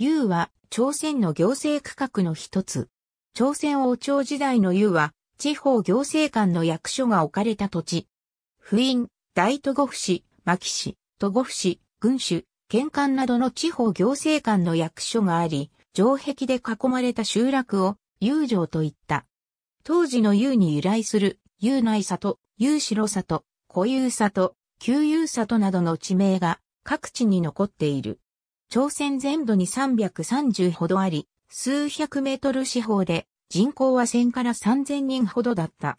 雄は朝鮮の行政区画の一つ。朝鮮王朝時代の雄は地方行政官の役所が置かれた土地。府院、大都護府市、牧市、都護府市、軍主、県官などの地方行政官の役所があり、城壁で囲まれた集落を雄城と言った。当時の雄に由来する雄内里、雄城里、小有里、旧有里などの地名が各地に残っている。朝鮮全土に330ほどあり、数百メートル四方で人口は1000から3000人ほどだった。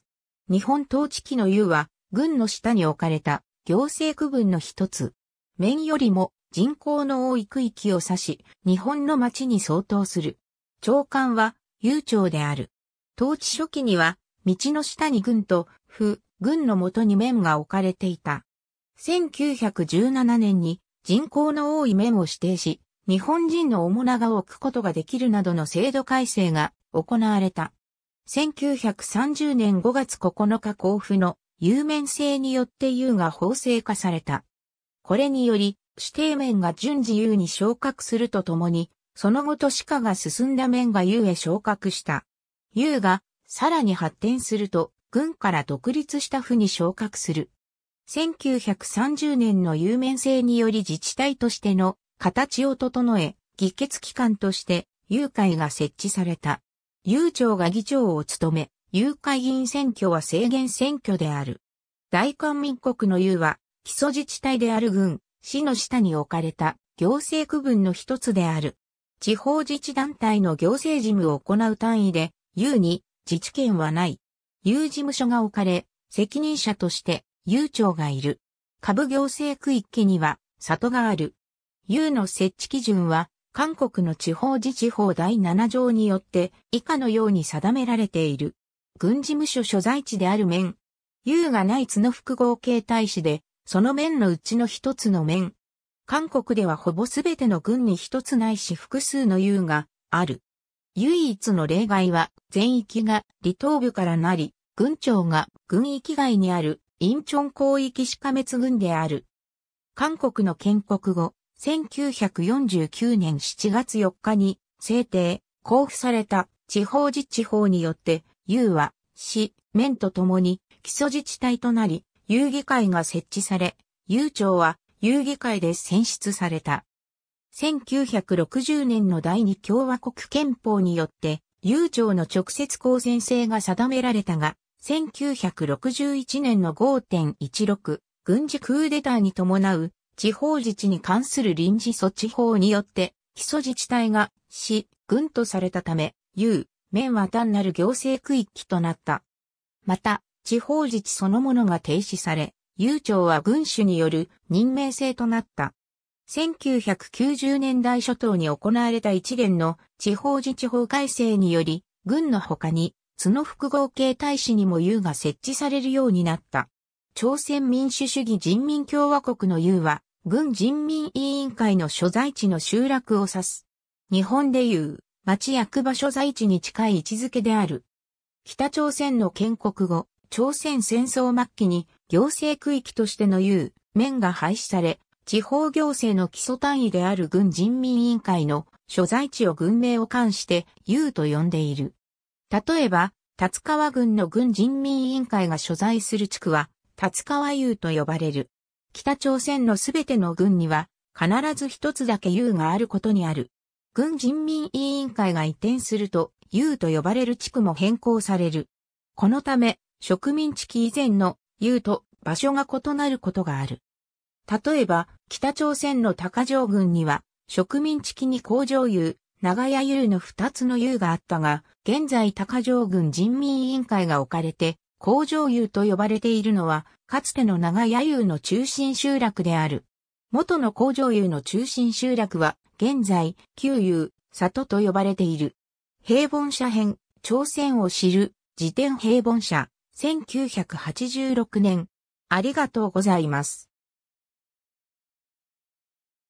日本統治期の湯は軍の下に置かれた行政区分の一つ。面よりも人口の多い区域を指し、日本の町に相当する。長官は、悠長である。統治初期には、道の下に軍と、府、軍のもとに面が置かれていた。1917年に、人口の多い面を指定し、日本人の主なが置くことができるなどの制度改正が行われた。1930年5月9日交付の有面性によって有が法制化された。これにより、指定面が順次 U に昇格するとともに、その後都市化が進んだ面が有へ昇格した。有がさらに発展すると、軍から独立した府に昇格する。1930年の有名性により自治体としての形を整え、議決機関として、有会が設置された。有庁が議長を務め、有会議員選挙は制限選挙である。大韓民国の有は、基礎自治体である軍、市の下に置かれた行政区分の一つである。地方自治団体の行政事務を行う単位で、有に自治権はない。有事務所が置かれ、責任者として遊長がいる。下部行政区域には里がある。遊の設置基準は、韓国の地方自治法第7条によって以下のように定められている。軍事務所所在地である面。遊がない津の複合形態詞で、その面のうちの一つの面。韓国ではほぼすべての軍に一つないし複数の遊がある。唯一の例外は全域が離島部からなり、軍庁が軍域外にあるインチョン広域しか滅軍である。韓国の建国後、1949年7月4日に制定、交付された地方自治法によって、有は、市、面とともに基礎自治体となり、遊議会が設置され、有庁は遊議会で選出された。1960年の第二共和国憲法によって、有庁の直接公選制が定められたが、1961年の5.16軍事クーデターに伴う地方自治に関する臨時措置法によって基礎自治体が市、軍とされたため、有、面は単なる行政区域となった。また、地方自治そのものが停止され、有庁は軍主による任命制となった。1990年代初頭に行われた一連の地方自治法改正により、軍の他に角複合形大使にも U が設置されるようになった。朝鮮民主主義人民共和国の U は、軍人民委員会の所在地の集落を指す。日本でいう、町役場所在地に近い位置づけである。北朝鮮の建国後、朝鮮戦争末期に行政区域としての U、面が廃止され、地方行政の基礎単位である軍人民委員会の所在地を軍名を冠して U と呼んでいる。例えば、立川郡の軍人民委員会が所在する地区は、立川優と呼ばれる。北朝鮮のすべての軍には、必ず一つだけ優があることにある。軍人民委員会が移転すると、優と呼ばれる地区も変更される。このため、植民地期以前の優と場所が異なることがある。例えば、北朝鮮の高城郡には、植民地期に工場優。長屋優の二つの優があったが、現在高城郡人民委員会が置かれて、工場優と呼ばれているのは、かつての長屋優の中心集落である。元の工場優の中心集落は、現在、旧優、里と呼ばれている。平凡社編、朝鮮を知る、辞典平凡社、1986年。ありがとうございます。